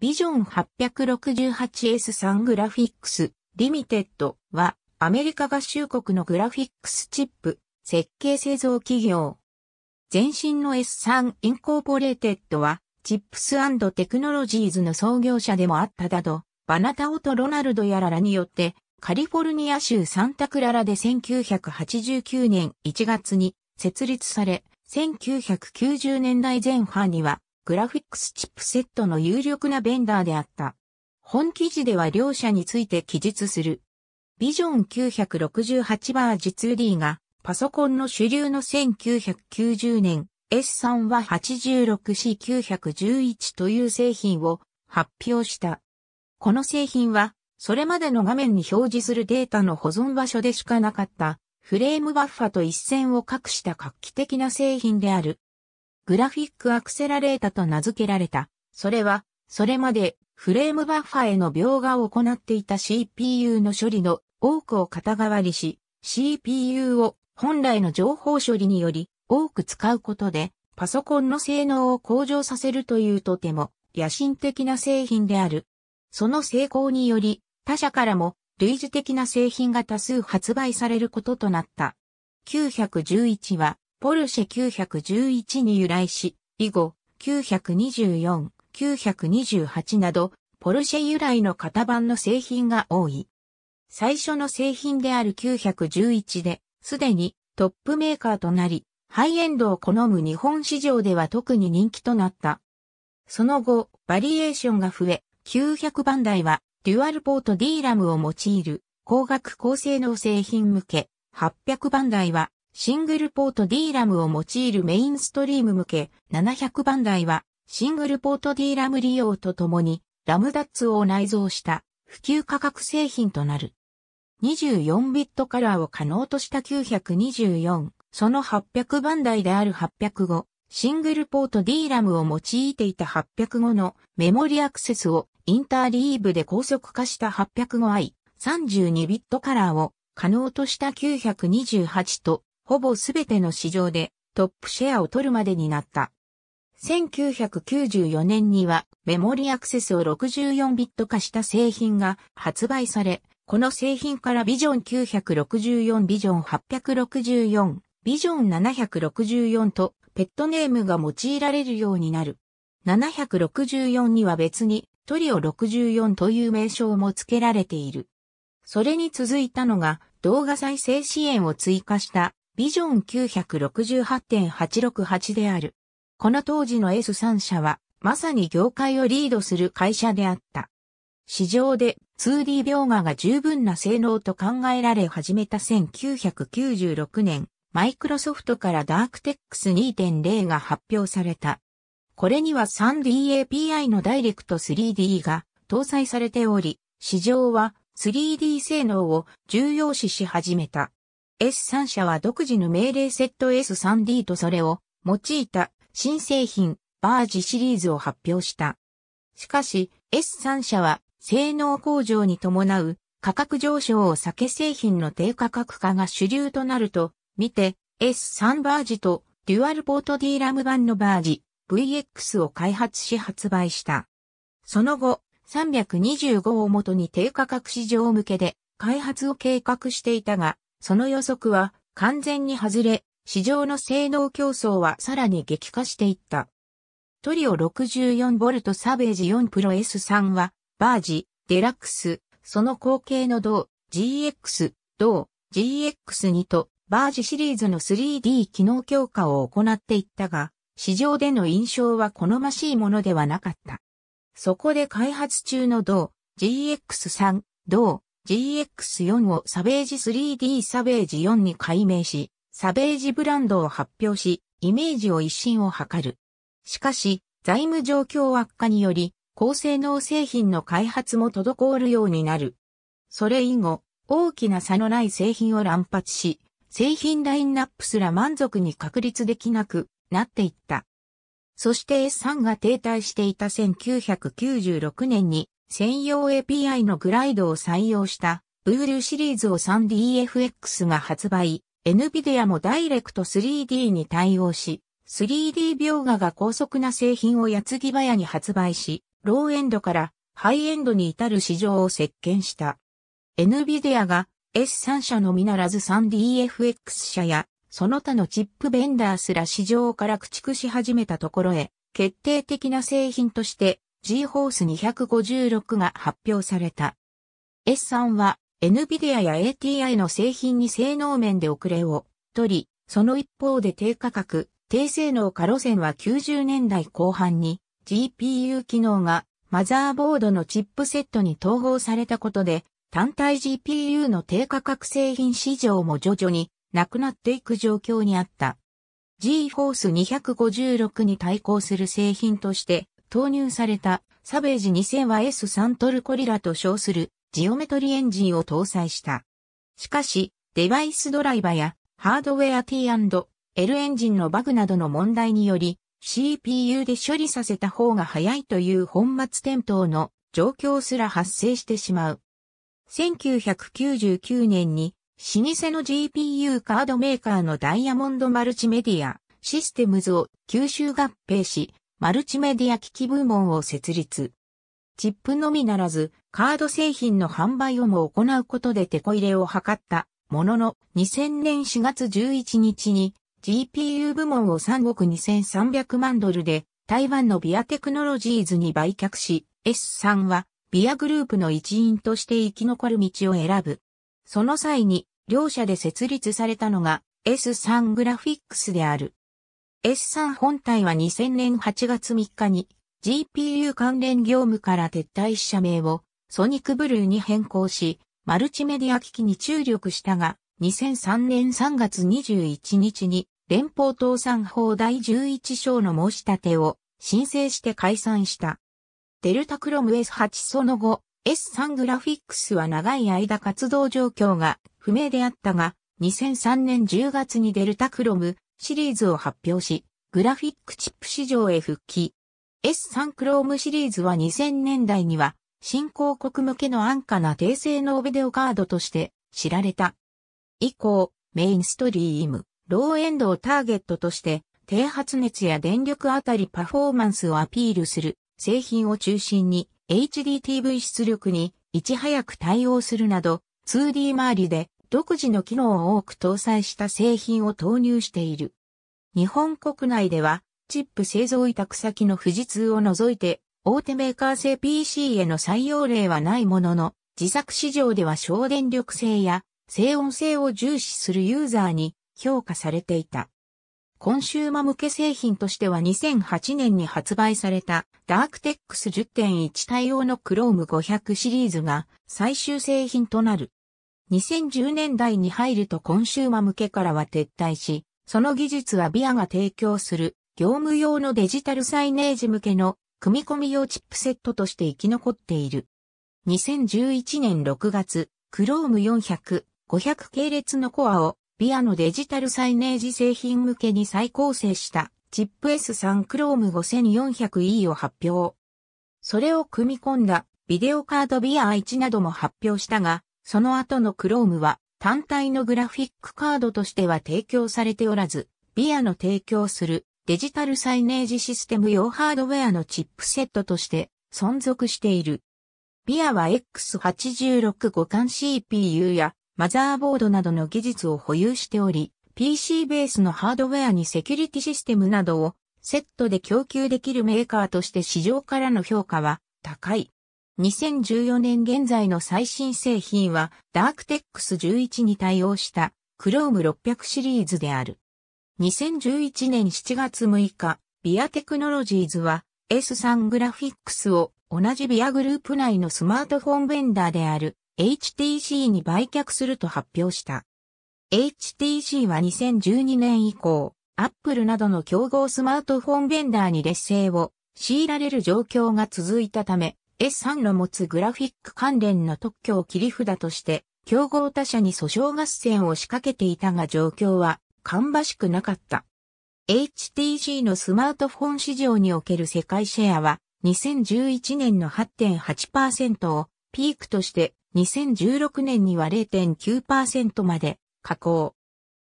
ビジョン 868S3 グラフィックスリミテッドはアメリカ合衆国のグラフィックスチップ設計製造企業。前身の S3 インコーポレーテッドはチップステクノロジーズの創業者でもあっただど、バナタオとロナルドやららによってカリフォルニア州サンタクララで1989年1月に設立され、1990年代前半にはグラフィックスチップセットの有力なベンダーであった。本記事では両者について記述する。ビジョン968バージ 2D がパソコンの主流の1990年 S3 は 86C911 という製品を発表した。この製品はそれまでの画面に表示するデータの保存場所でしかなかったフレームバッファと一線を画した画期的な製品である。グラフィックアクセラレータと名付けられた。それは、それまでフレームバッファへの描画を行っていた CPU の処理の多くを肩代わりし、CPU を本来の情報処理により多く使うことで、パソコンの性能を向上させるというとても野心的な製品である。その成功により、他社からも類似的な製品が多数発売されることとなった。911はポルシェ911に由来し、以後、924、928など、ポルシェ由来の型番の製品が多い。最初の製品である911で、すでにトップメーカーとなり、ハイエンドを好む日本市場では特に人気となった。その後、バリエーションが増え、900番台は、デュアルポート D ラムを用いる、高額高性能製品向け、800番台は、シングルポート D ラムを用いるメインストリーム向け700番台はシングルポート D ラム利用とともにラムダッツを内蔵した普及価格製品となる。24ビットカラーを可能とした924、その800番台である805、シングルポート D ラムを用いていた805のメモリアクセスをインターリーブで高速化した 805i、32ビットカラーを可能とした928とほぼすべての市場でトップシェアを取るまでになった。1994年にはメモリアクセスを64ビット化した製品が発売され、この製品からビジョン964、ビジョン864、ビジョン764とペットネームが用いられるようになる。764には別にトリオ64という名称も付けられている。それに続いたのが動画再生支援を追加したビジョン968.868である。この当時の S3 社は、まさに業界をリードする会社であった。市場で 2D 描画が十分な性能と考えられ始めた1996年、マイクロソフトからダークテックス2.0が発表された。これには 3D API のダイレクト 3D が搭載されており、市場は 3D 性能を重要視し始めた。S3 社は独自の命令セット S3D とそれを用いた新製品バージシリーズを発表した。しかし S3 社は性能向上に伴う価格上昇を避け製品の低価格化が主流となると見て S3 バージとデュアルポート D ラム版のバージ VX を開発し発売した。その後325をもとに低価格市場向けで開発を計画していたが、その予測は完全に外れ、市場の性能競争はさらに激化していった。トリオ 64V サベージ4プロ S3 は、バージ、デラックス、その後継の銅、GX、銅、GX2 と、バージシリーズの 3D 機能強化を行っていったが、市場での印象は好ましいものではなかった。そこで開発中の銅、GX3、銅、GX4 をサベージ 3D サベージ4に改名し、サベージブランドを発表し、イメージを一新を図る。しかし、財務状況悪化により、高性能製品の開発も滞るようになる。それ以後、大きな差のない製品を乱発し、製品ラインナップすら満足に確立できなくなっていった。そして S3 が停滞していた1996年に専用 API のグライドを採用したブールシリーズを 3DFX が発売、NVIDIA もダイレクト 3D に対応し、3D 描画が高速な製品をやつぎ早に発売し、ローエンドからハイエンドに至る市場を席巻した。NVIDIA が S3 社のみならず 3DFX 社やその他のチップベンダーすら市場から駆逐し始めたところへ、決定的な製品として G f o r c e 256が発表された。S3 は NVIDIA や ATI の製品に性能面で遅れを取り、その一方で低価格、低性能化路線は90年代後半に GPU 機能がマザーボードのチップセットに統合されたことで、単体 GPU の低価格製品市場も徐々になくなっていく状況にあった。GForce 256に対抗する製品として、投入されたサベージ2000は S3 トルコリラと称するジオメトリエンジンを搭載した。しかし、デバイスドライバやハードウェア T&L エンジンのバグなどの問題により CPU で処理させた方が早いという本末転倒の状況すら発生してしまう。1999年に老舗の GPU カードメーカーのダイヤモンドマルチメディアシステムズを吸収合併し、マルチメディア機器部門を設立。チップのみならず、カード製品の販売をも行うことで手こ入れを図ったものの、2000年4月11日に GPU 部門を3億2300万ドルで台湾のビアテクノロジーズに売却し、S さんはビアグループの一員として生き残る道を選ぶ。その際に、両社で設立されたのが S 3グラフィックスである。S3 本体は2000年8月3日に GPU 関連業務から撤退し社名をソニックブルーに変更し、マルチメディア機器に注力したが、2003年3月21日に連邦倒産法第11章の申し立てを申請して解散した。デルタクロム S8 その後、S3 グラフィックスは長い間活動状況が不明であったが、2003年10月にデルタクロムシリーズを発表し、グラフィックチップ市場へ復帰。S3 Chrome シリーズは2000年代には、新興国向けの安価な低性能ビデオカードとして知られた。以降、メインストリーム、ローエンドをターゲットとして、低発熱や電力あたりパフォーマンスをアピールする製品を中心に HDTV 出力にいち早く対応するなど 2D 周りで独自の機能を多く搭載した製品を投入している。日本国内では、チップ製造委託先の富士通を除いて、大手メーカー製 PC への採用例はないものの、自作市場では省電力性や静音性を重視するユーザーに評価されていた。コンシューマ向け製品としては2008年に発売されたダークテックス10.1対応の Chrome 500シリーズが最終製品となる。2010年代に入るとコンシューマ向けからは撤退し、その技術はビアが提供する業務用のデジタルサイネージ向けの組み込み用チップセットとして生き残っている。2011年6月、Chrome 400、500系列のコアをビアのデジタルサイネージ製品向けに再構成したチップ S3 Chrome 5400E を発表。それを組み込んだビデオカードビア1なども発表したが、その後の Chrome は単体のグラフィックカードとしては提供されておらず、ビアの提供するデジタルサイネージシステム用ハードウェアのチップセットとして存続している。ビアは X86 互換 CPU やマザーボードなどの技術を保有しており、PC ベースのハードウェアにセキュリティシステムなどをセットで供給できるメーカーとして市場からの評価は高い。2014年現在の最新製品はダークテックス11に対応した Chrome 600シリーズである。2011年7月6日、ビアテクノロジーズは S3 グラフィックスを同じビアグループ内のスマートフォンベンダーである HTC に売却すると発表した。HTC は2012年以降、Apple などの競合スマートフォンベンダーに劣勢を強いられる状況が続いたため、S3 の持つグラフィック関連の特許を切り札として、競合他社に訴訟合戦を仕掛けていたが状況は、芳しくなかった。HTC のスマートフォン市場における世界シェアは、2011年の8.8%をピークとして、2016年には0.9%まで下降。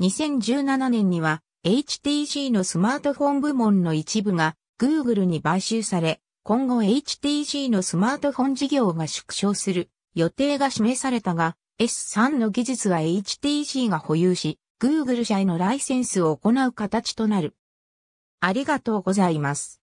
2017年には HTC のスマートフォン部門の一部が Google に買収され、今後 HTC のスマートフォン事業が縮小する予定が示されたが、S3 の技術は HTC が保有し、Google 社へのライセンスを行う形となる。ありがとうございます。